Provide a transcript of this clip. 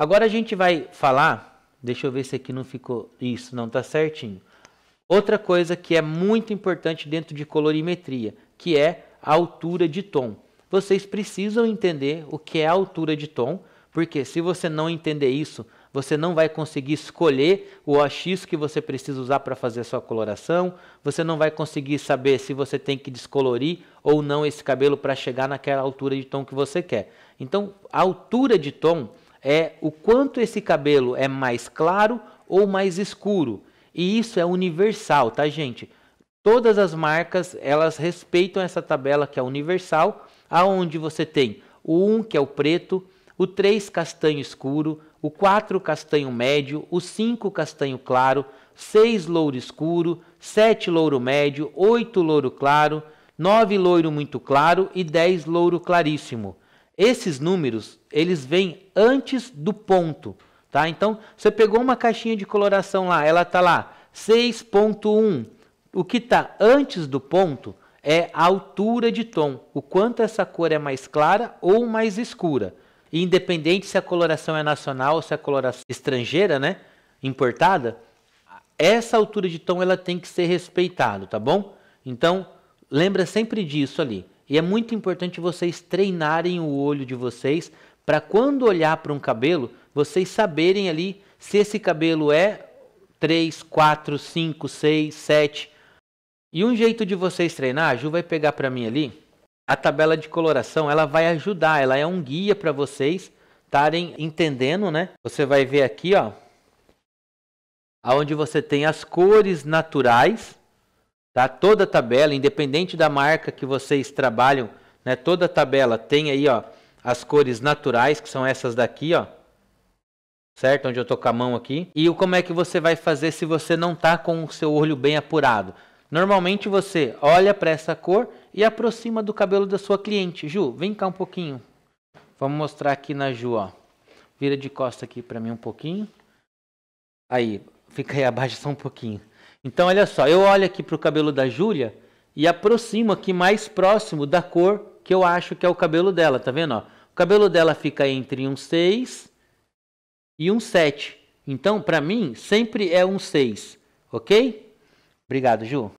Agora a gente vai falar, deixa eu ver se aqui não ficou isso, não tá certinho. Outra coisa que é muito importante dentro de colorimetria, que é a altura de tom. Vocês precisam entender o que é a altura de tom, porque se você não entender isso, você não vai conseguir escolher o OX que você precisa usar para fazer a sua coloração, você não vai conseguir saber se você tem que descolorir ou não esse cabelo para chegar naquela altura de tom que você quer. Então, a altura de tom é o quanto esse cabelo é mais claro ou mais escuro. E isso é universal, tá, gente? Todas as marcas, elas respeitam essa tabela que é universal, aonde você tem o 1, que é o preto, o 3, castanho escuro, o 4, castanho médio, o 5, castanho claro, 6, louro escuro, 7, louro médio, 8, louro claro, 9, louro muito claro e 10, louro claríssimo. Esses números, eles vêm antes do ponto, tá? Então, você pegou uma caixinha de coloração lá, ela tá lá 6.1. O que tá antes do ponto é a altura de tom, o quanto essa cor é mais clara ou mais escura. independente se a coloração é nacional ou se a coloração é estrangeira, né, importada, essa altura de tom ela tem que ser respeitada, tá bom? Então, lembra sempre disso ali. E é muito importante vocês treinarem o olho de vocês para quando olhar para um cabelo, vocês saberem ali se esse cabelo é 3, 4, 5, 6, 7. E um jeito de vocês treinar, a Ju vai pegar para mim ali, a tabela de coloração, ela vai ajudar, ela é um guia para vocês estarem entendendo, né? Você vai ver aqui, ó, aonde você tem as cores naturais Tá? Toda tabela, independente da marca que vocês trabalham, né? toda tabela tem aí ó, as cores naturais, que são essas daqui, ó. Certo? Onde eu tô com a mão aqui. E como é que você vai fazer se você não tá com o seu olho bem apurado? Normalmente você olha para essa cor e aproxima do cabelo da sua cliente. Ju, vem cá um pouquinho. Vamos mostrar aqui na Ju, ó. Vira de costa aqui para mim um pouquinho. Aí, fica aí abaixo só um pouquinho. Então, olha só, eu olho aqui para o cabelo da Júlia e aproximo aqui mais próximo da cor que eu acho que é o cabelo dela, tá vendo? Ó? O cabelo dela fica entre um 6 e um 7. Então, para mim, sempre é um 6, ok? Obrigado, Ju.